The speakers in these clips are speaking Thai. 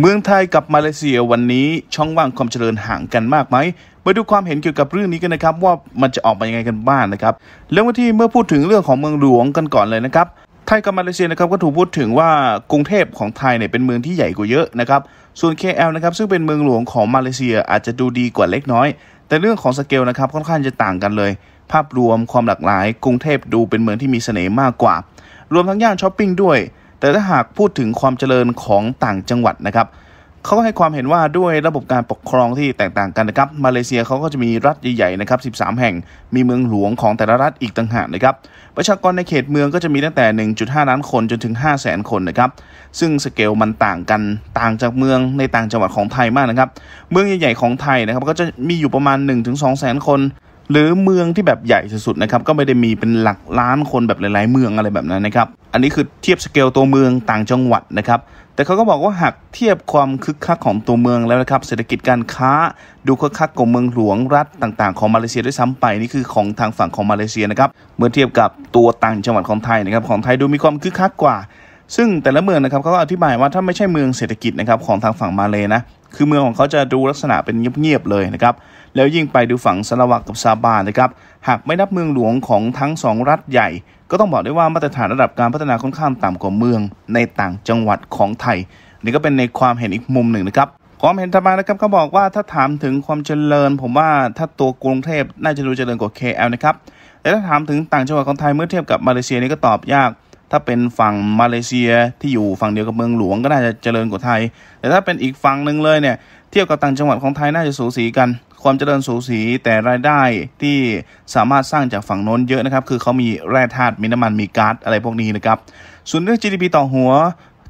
เมืองไทยกับมาเลเซียวันนี้ช่องว่างความเจริญห่างกันมากไหมมาดูความเห็นเกี่ยวกับเรื่องนี้กันนะครับว่ามันจะออกมายังไงกันบ้างนนะครับเรื่องที่เมื่อพูดถึงเรื่องของเมืองหลวงกันก่อนเลยนะครับไทยกับมาเลเซียนะครับก็ถูกพูดถึงว่ากรุงเทพของไทยเนี่ยเป็นเมืองที่ใหญ่กว่าเยอะนะครับส่วน KL นะครับซึ่งเป็นเมืองหลวงของมาเลเซียอาจจะดูดีกว่าเล็กน้อยแต่เรื่องของสเกลนะครับค่อนข้างจะต่างกันเลยภาพรวมความหลากหลาย กรุงเทพดูเป็นเมืองที่มีเสน่ห์มากกว่า รวมทั้งย่านช้อปปิ้งด้วยแต่ถ้าหากพูดถึงความเจริญของต่างจังหวัดนะครับ เขาให้ความเห็นว่าด้วยระบบการปกครองที่แตกต่างกันนะครับ มาเลเซียเขาก็จะมีรัฐใหญ่ๆนะครับ13 แห่ง มีเมืองหลวงของแต่ละรัฐอีกต่างหากนะครับ ประชากรในเขตเมืองก็จะมีตั้งแต่ 1.5ล้านคนจนถึง5 0 0 0 0 0 คนนะครับ ซึ่งสเกลมันต่างกัน ต่างจากเมืองในต่างจังหวัดของไทยมากนะครับ เมืองใหญ่ๆของไทยนะครับก็จะมีอยู่ประมาณ 1-2แสนคนหรือเมืองที่แบบใหญ่สุดๆนะครับก็ไม่ได้มีเป็นหลักล้านคนแบบหลาย ๆ เมืองอะไรแบบนั้นนะครับอันนี้คือเทียบสเกลตัวเมืองต่างจังหวัดนะครับแต่เขาก็บอกว่าหากเทียบความคึกคักของตัวเมืองแล้วนะครับเศรษฐกิจการค้าดูคึกคักกว่าเมืองหลวงรัฐต่างๆของมาเลเซียด้วยซ้ำไป นี่คือของทางฝั่งของมาเลเซียนะครับเมื่อเทียบกับตัวต่างจังหวัดของไทยนะครับของไทยดูมีความคึกคักกว่าซึ่งแต่ละเมืองนะครับเขาก็อธิบายว่าถ้าไม่ใช่เมืองเศรษฐกิจนะครับของทางฝั่งมาเลยนะคือเมืองของเขาจะดูลักษณะเป็นเงียบๆเลยนะครับแล้วยิ่งไปดูฝั่งสลาวักกับซาบานะครับหากไม่นับเมืองหลวงของทั้ง 2 รัฐใหญ่ ก็ต้องบอกได้ว่ามาตรฐานระดับการพัฒนาค่อนข้างต่ำกว่าเมือง ในต่างจังหวัดของไทยนี่ก็เป็นในความเห็นอีกมุมหนึ่งนะครับความเห็นทรรมานะครับก็บอกว่าถ้าถามถึงความเจริญผมว่าถ้าตัวกรุงเทพน่าจะดูเจริญกว่าอลนะครับแต่ถ้าถามถึงต่างจังหวัดของไทยเมื่อเทียบกับมาเลเซียนี่ก็ตอบยากถ้าเป็นฝั่งมาเลเซียที่อยู่ฝั่งเดียวกับเมืองหลวงก็น่าจะเจริญกว่าไทย แต่ถ้าเป็นอีกฝั่งหนึ่งเลยเนี่ยเทียบกับต่างจังหวัดของไทยน่าจะสูสี กัน ความเจริญสูสีแต่รายได้ที่สามารถสร้างจากฝั่งโน้นเยอะนะครับคือเขามีแร่ธาตุมีน้ำมันมีก๊าซอะไรพวกนี้นะครับส่วนเรื่อง GDP ต่อหัว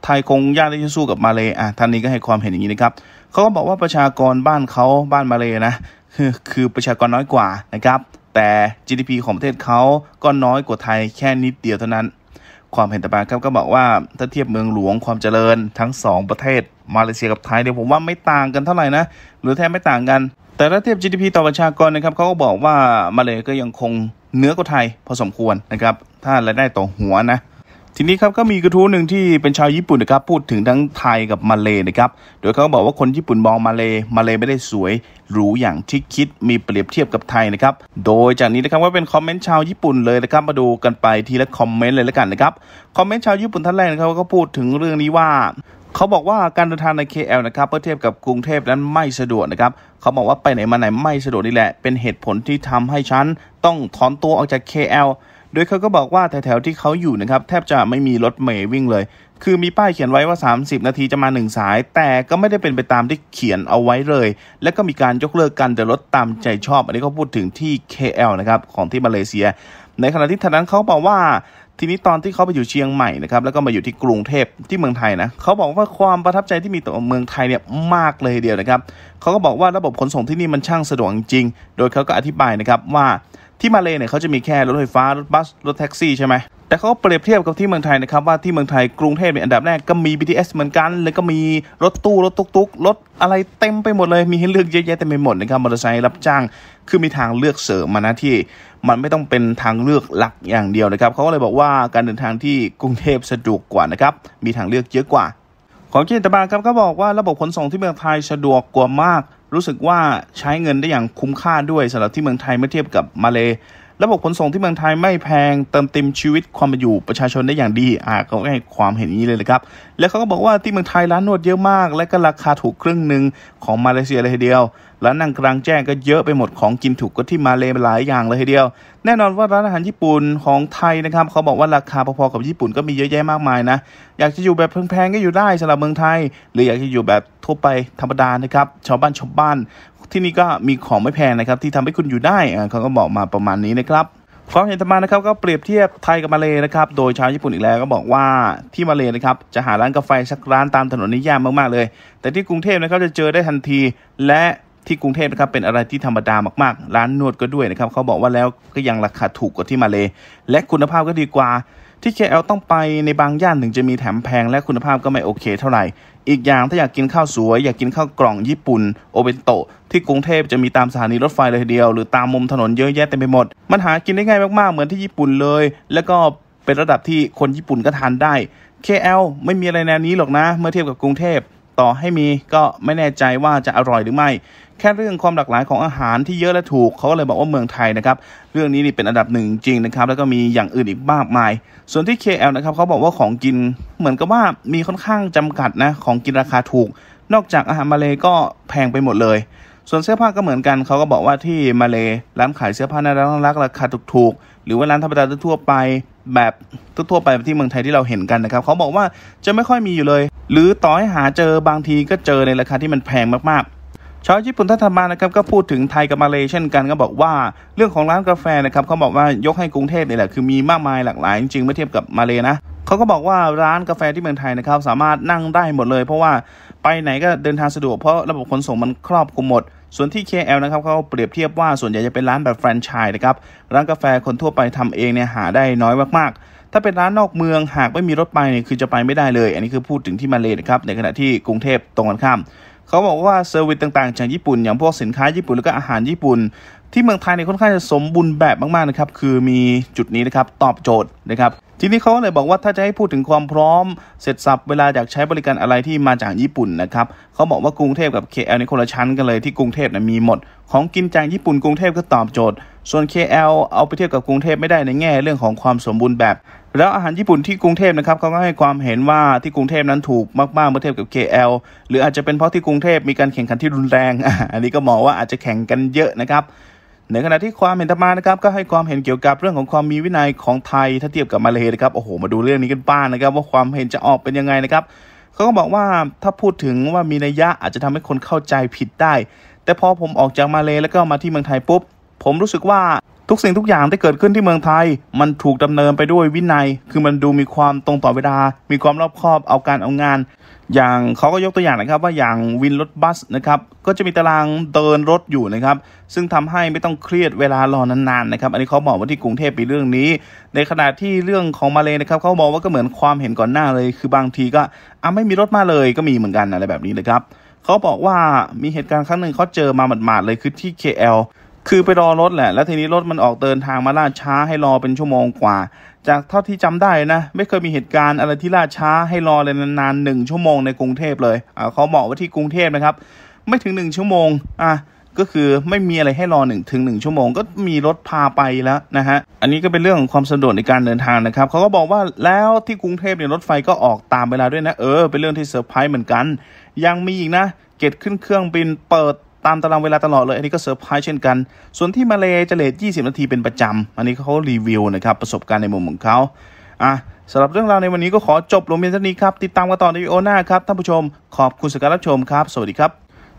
ไทยคงยากที่จะสู้กับมาเลยอ่ะท่านนี้ก็ให้ความเห็นอย่างนี้นะครับเขาก็บอกว่าประชากรบ้านเขาบ้านมาเลยนะคือคือประชากรน้อยกว่านะครับแต่ GDP ของประเทศเขาก็น้อยกว่าไทยแค่นิดเดียวเท่านั้นความเห็นต่าครับก็บอกว่าถ้าเทียบเมืองหลวงความเจริญทั้ง 2 ประเทศมาเลเซียกับไทยเดี๋ยวผมว่าไม่ต่างกันเท่าไหร่นะ หรือแทบไม่ต่างกัน แต่ถ้าเทียบ GDP ต่อประชากรนะครับเขาก็บอกว่ามาเลเซียก็ยังคงเนื้อกว่าไทยพอสมควรนะครับถ้ารายได้ต่อหัวนะทีนี้ครับก็มีกระทู้หนึ่งที่เป็นชาวญี่ปุ่นนะครับพูดถึงทั้งไทยกับมาเลยนะครับโดยเขาบอกว่าคนญี่ปุ่นมองมาเลยมาเลยไม่ได้สวยหรูอย่างที่คิดมีเปรียบเทียบกับไทยนะครับโดยจากนี้นะครับว่าเป็นคอมเมนต์ชาวญี่ปุ่นเลยนะครับมาดูกันไปทีละคอมเมนต์เลยแล้วกันนะครับคอมเมนต์ชาวญี่ปุ่นท่านแรกนะครับก็พูดถึงเรื่องนี้ว่าเขาบอกว่าการเดินทางใน KL นะครับเมื่อเทียบกับกรุงเทพนั้นไม่สะดวกนะครับเขาบอกว่าไปไหนมาไหนไม่สะดวกนี่แหละ เป็นเหตุผลที่ทำให้ฉันต้องถอนตัวออกจาก KL โดยเขาก็บอกว่าแถวๆ ที่เขาอยู่นะครับแทบจะไม่มีรถเมย์วิ่งเลย คือมีป้ายเขียนไว้ว่า 30 นาทีจะมา 1 สาย แต่ก็ไม่ได้เป็นไปตามที่เขียนเอาไว้เลย และก็มีการยกเลิกกันแต่รถตามใจชอบ อันนี้เขาพูดถึงที่ KL นะครับของที่มาเลเซีย ในขณะที่ทานั้นเขาบอกว่าทีนี้ตอนที่เขาไปอยู่เชียงใหม่นะครับแล้วก็มาอยู่ที่กรุงเทพที่เมืองไทยนะเขาบอกว่าความประทับใจที่มีต่อเมืองไทยเนี่ยมากเลยเดียวนะครับ เขาก็บอกว่าระบบขนส่งที่นี่มันช่างสะดวกจริง โดยเขาก็อธิบายนะครับว่าที่มาเลเนี่ยเขาจะมีแค่รถไฟฟ้ารถบัสรถแท็กซี่ใช่ไหมแต่เขาเปรียบเทียบกับที่เมืองไทยนะครับว่าที่เมืองไทยกรุงเทพเป็นอันดับแรกก็มี BTS เหมือนกันแล้วก็มีรถตู้รถตุ๊กๆรถอะไรเต็มไปหมดเลย มีให้เลือกเยอะแยะเต็มไปหมดนะครับมอเตอร์ไซค์รับจ้างคือมีทางเลือกเสริมมานะที่มันไม่ต้องเป็นทางเลือกหลักอย่างเดียวนะครับเขาก็เลยบอกว่าการเดินทางที่กรุงเทพสะดวกกว่านะครับมีทางเลือกเยอะกว่า ของียนตะบาครับก็บอกว่าระบบขนส่งที่เมืองไทยสะดวกกว่ามากรู้สึกว่าใช้เงินได้อย่างคุ้มค่าด้วยสำหรับที่เมืองไทยเมื่อเทียบกับมาเลระบบขนส่งที่เมืองไทยไม่แพงเติมเต็มชีวิตความเป็นอยู่ประชาชนได้อย่างดี อ่าเขาให้ความเห็นนี้เลยนะครับ แล้วเขาก็บอกว่าที่เมืองไทยร้านนวดเยอะมาก และก็ราคาถูกครึ่งหนึ่งของมาเลเซียเลยทีเดียวร้านนั่งกลางแจ้งก็เยอะไปหมดของกินถูกก็ที่มาเลยหลายอย่างเลยทีเดียว แน่นอนว่าร้านอาหารญี่ปุ่น ของไทยนะครับเขาบอกว่าราคาพอๆกับญี่ปุ่นก็มีเยอะแยะมากมายนะ อยากจะอยู่แบบแพงๆก็อยู่ได้สำหรับเมืองไทย หรืออยากจะอยู่แบบทั่วไปธรรมดานะครับชาวบ้านชาวบ้านที่นี่ก็มีของไม่แพงนะครับที่ทำให้คุณอยู่ได้เขาก็บอกมาประมาณนี้นะครับความเห็นต่อมานะครับก็เปรียบเทียบไทยกับมาเลยนะครับโดยชาวญี่ปุ่นอีกแล้วก็บอกว่าที่มาเลยนะครับจะหาร้านกาแฟสักร้านตามถนนนี่ยากมากๆเลย แต่ที่กรุงเทพนะครับจะเจอได้ทันทีและที่กรุงเทพนะครับเป็นอะไรที่ธรรมดามากๆ ร้านนวดก็ด้วยนะครับเขาบอกว่าแล้วก็ยังราคาถูกกว่าที่มาเลและคุณภาพก็ดีกว่า ที่ KL ต้องไปในบางย่านถึงจะมีแถมแพงและคุณภาพก็ไม่โอเคเท่าไหร่ อีกอย่างถ้าอยากกินข้าวสวย อยากกินข้าวกล่องญี่ปุ่นโอเบนโตะที่กรุงเทพจะมีตามสถานีรถไฟเลยเดียวหรือตามมุมถนนเยอะแยะเต็มไปหมด มันหากินได้ง่ายมาก ๆเหมือนที่ญี่ปุ่นเลย แล้วก็เป็นระดับที่คนญี่ปุ่นก็ทานได้ KL ไม่มีอะไรแนวนี้หรอกนะเมื่อเทียบกับกรุงเทพต่อให้มีก็ไม่แน่ใจว่าจะอร่อยหรือไม่ แค่เรื่องความหลากหลายของอาหารที่เยอะและถูก เขาก็เลยบอกว่าเมืองไทยนะครับ เรื่องนี้นี่เป็นอันดับหนึ่งจริงนะครับ แล้วก็มีอย่างอื่นอีกมากมายส่วนที่ KL นะครับเขาบอกว่าของกินเหมือนกับว่ามีค่อนข้างจำกัดนะของกินราคาถูก นอกจากอาหารมาเลก็แพงไปหมดเลย ส่วนเสื้อผ้าก็เหมือนกันเขาก็บอกว่าที่มาเลร้านขายเสื้อผ้าน่ารักราคาถูกๆ หรือว่าร้านธรรมดาทั่วไปแบบทั่วไปที่เมืองไทยที่เราเห็นกันนะครับเขาบอกว่าจะไม่ค่อยมีอยู่เลยหรือต่อให้หาเจอบางทีก็เจอในราคาที่มันแพงมากๆ ชาวญี่ปุ่นท่านธรรมานะครับก็พูดถึงไทยกับมาเลเช่นกันก็บอกว่าเรื่องของร้านกาแฟนะครับเขาบอกว่ายกให้กรุงเทพนี่แหละคือมีมากมายหลากหลายจริงๆเมื่อเทียบกับมาเลนะเขาก็บอกว่าร้านกาแฟที่เมืองไทยนะครับสามารถนั่งได้หมดเลยเพราะว่าไปไหนก็เดินทางสะดวกเพราะระบบขนส่งมันครอบคลุมหมด ส่วนที่ KL นะครับเขาเปรียบเทียบว่าส่วนใหญ่จะเป็นร้านแบบแฟรนไชส์นะครับร้านกาแฟคนทั่วไปทำเองเนี่ยหาได้น้อยมากๆถ้าเป็นร้านนอกเมืองหากไม่มีรถไปเนี่ยคือจะไปไม่ได้เลยอันนี้คือพูดถึงที่มาเลนะครับในขณะที่กรุงเทพตรงกันข้ามเขาบอกว่าเซอร์วิสต่างๆจากญี่ปุ่นอย่างพวกสินค้าญี่ปุ่นแล้วก็อาหารญี่ปุ่น ที่เมืองไทยเนี่ยค่อนข้างจะสมบูรณ์แบบมากๆนะครับคือมีจุดนี้นะครับตอบโจทย์นะครับทีนี้เขาเลยบอกว่าถ้าจะให้พูดถึงความพร้อมเสร็จสับเวลาอยากใช้บริการอะไรที่มาจากญี่ปุ่นนะครับเขาบอกว่ากรุงเทพกับเคเอในคนละชั้นกันเลยที่กรุงเทพนะมีหมด ของกินจากญี่ปุ่น กรุงเทพก็ตอบโจทย์ส่วน KL เอาไปเทียบกับกรุงเทพไม่ได้ในแง่เรื่องของความสมบูรณ์แบบ แล้วอาหารญี่ปุ่นที่กรุงเทพนะครับเขาก็ให้ความเห็นว่าที่กรุงเทพนั้นถูกมากๆเมื่อเทียบกับ KL หรืออาจจะเป็นเพราะที่กรุงเทพมีการแข่งขันที่รุนแรงอันนี้ก็มองว่าอาจจะแข่งกันเยอะนะครับในขณะที่ความเห็นธรรมานะครับก็ให้ความเห็นเกี่ยวกับเรื่องของความมีวินัยของไทยถ้าเทียบกับมาเลเซียนะครับโอ้โหมาดูเรื่องนี้กันบ้างนนะครับว่าความเห็นจะออกเป็นยังไงนะครับเขาก็บอกว่าถ้าพูดถึงว่ามีนัยยะอาจจะทำให้คนเข้าใจผิดได้แต่พอผมออกจากมาเลแล้วก็มาที่เมืองไทยปุ๊บผมรู้สึกว่าทุกสิ่งทุกอย่างที่เกิดขึ้นที่เมืองไทย มันถูกดำเนินไปด้วยวินัย คือมันดูมีความตรงต่อเวลา มีความรอบคอบ เอาการเอางาน อย่างเขาก็ยกตัวอย่างนะครับ ว่าอย่างวินรถบัสนะครับ ก็จะมีตารางเดินรถอยู่นะครับ ซึ่งทำให้ไม่ต้องเครียดเวลารอนานๆนนะครับ อันนี้เขาบอกว่าที่กรุงเทพเป็นเรื่องนี้ ในขณะที่เรื่องของมาเลยนะครับเขาบอกว่าก็เหมือนความเห็นก่อนหน้าเลย คือบางทีก็อ่ะไม่มีรถมาเลย ก็มีเหมือนกันอะไรแบบนี้นะครับเขาบอกว่ามีเหตุการณ์ครั้งหนึ่งเขาเจอมาหมาดๆเลยคือที่ KL คือไปรอรถแหละ แล้วทีนี้รถมันออกเดินทางมาล่าช้าให้รอเป็นชั่วโมงกว่า จากเท่าที่จำได้นะไม่เคยมีเหตุการณ์อะไรที่ล่าช้าให้รอเลยนานๆหนึ่งชั่วโมงในกรุงเทพเลย เขาบอกว่าที่กรุงเทพนะครับ ไม่ถึงหนึ่งชั่วโมงอ่ะก็คือไม่มีอะไรให้รอหนึ่งถึงหนึ่งชั่วโมง ก็มีรถพาไปแล้วนะฮะ อันนี้ก็เป็นเรื่องของความสะดวกในการเดินทางนะครับ เขาก็บอกว่าแล้วที่กรุงเทพเนี่ยรถไฟก็ออกตามเวลาด้วยนะ เออเป็นเรื่องที่เซอร์ไพรส์เหมือนกัน ยังมีอีกนะเกตขึ้นเครื่องบินเปิดตามตารางเวลาตลอดเลย อันนี้ก็เซอร์ไพรส์เช่นกัน ส่วนที่มาเลเจเลท20 นาทีเป็นประจำ อันนี้เขารีวิวนะครับประสบการณ์ในมุมของเขาอ่ะสำหรับเรื่องราวในวันนี้ก็ขอจบลงเพียงเท่านี้ครับติดตามกันต่อในวิดีโอหน้าครับท่านผู้ชม ขอบคุณสการรับชมครับ สวัสดีครับ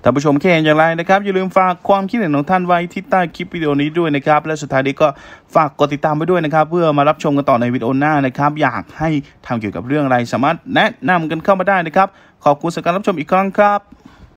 ท่านผู้ชมแค่อย่างไรนะครับ อย่าลืมฝากความคิดเห็นของท่านไว้ ที่ใต้คลิปวิดีโอนี้ด้วยนะครับและสุดท้ายนี้ก็ฝากกดติดตามไปด้วยนะครับ เพื่อมารับชมกันต่อในวิดีโอหน้านะครับ อยากให้ทำเกี่ยวกับเรื่องอะไร สามารถแนะนำกันเข้ามาได้นะครับ ขอบคุณสการรับชมอีกครั้งครับ